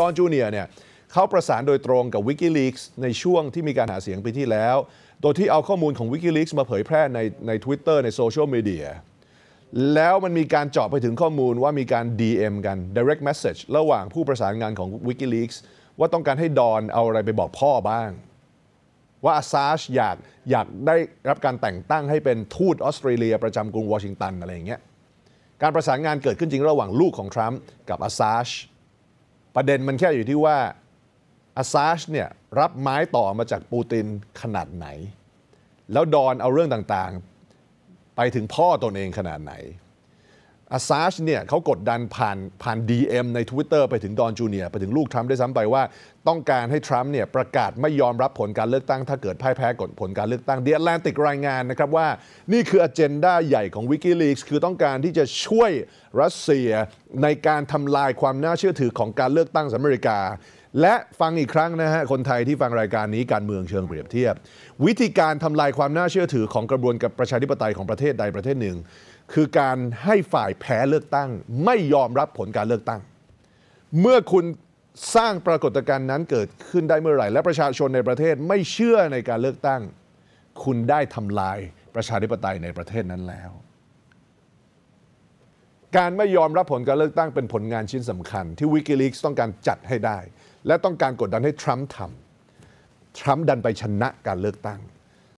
ดอนจูเนียเนี่ยเขาประสานโดยตรงกับ WikiLeaks ในช่วงที่มีการหาเสียงปีที่แล้วโดยที่เอาข้อมูลของ WikiLeaks มาเผยแพร่ในใน Twitter ในโซเชียลมีเดียแล้วมันมีการเจาะไปถึงข้อมูลว่ามีการ DM กัน direct message ระหว่างผู้ประสานงานของ WikiLeaks ว่าต้องการให้ดอนเอาอะไรไปบอกพ่อบ้าง ว่าอาซาชอยากอยากได้รับการแต่งตั้งให้เป็นทูตออสเตรเลีย ประจำกรุงวอชิงตันอะไรอย่างเงี้ยการประสานงานเกิดขึ้นจริงระหว่างลูกของทรัมป์กับอาซาชประเด็นมันแค่อยู่ที่ว่าอาซาชเนี่ย รับไม้ต่อมาจากปูตินขนาดไหน แล้วดอนเอาเรื่องต่างๆไปถึงพ่อตนเองขนาดไหนอาซาชเนี่ยเขากดดันผ่านผ่าน DM ใน Twitter ไปถึงดอนจูเนียไปถึงลูกทรัมป์ได้ซ้ำไปว่าต้องการให้ทรัมป์เนี่ยประกาศไม่ยอมรับผลการเลือกตั้ง ถ้าเกิดพ่ายแพ้กดผลการเลือกตั้งเดียแลนติกรายงานนะครับว่า นี่คืออเจนดาใหญ่ของวิกิลีกคือต้องการที่จะช่วยรัสเซียในการทำลายความน่าเชื่อถือของการเลือกตั้งสหรัฐอเมริกาและฟังอีกครั้งนะฮะ คนไทยที่ฟังรายการนี้การเมืองเชิงเปรียบเทียบ วิธีการทำลายความน่าเชื่อถือของกระบวนการประชาธิปไตยของประเทศใดประเทศหนึ่ง คือการให้ฝ่ายแพ้เลือกตั้ง ไม่ยอมรับผลการเลือกตั้ง เมื่อคุณสร้างปรากฏการณ์นั้นเกิดขึ้นได้เมื่อไหร่ และประชาชนในประเทศไม่เชื่อในการเลือกตั้ง คุณได้ทำลายประชาธิปไตยในประเทศนั้นแล้ว การไม่ยอมรับผลการเลือกตั้งเป็นผลงานชิ้นสำคัญที่วิกิลีกต้องการจัดให้ได้และต้องการกดดันให้ทรัมป์ทำ ทรัมป์ดันไปชนะการเลือกตั้ง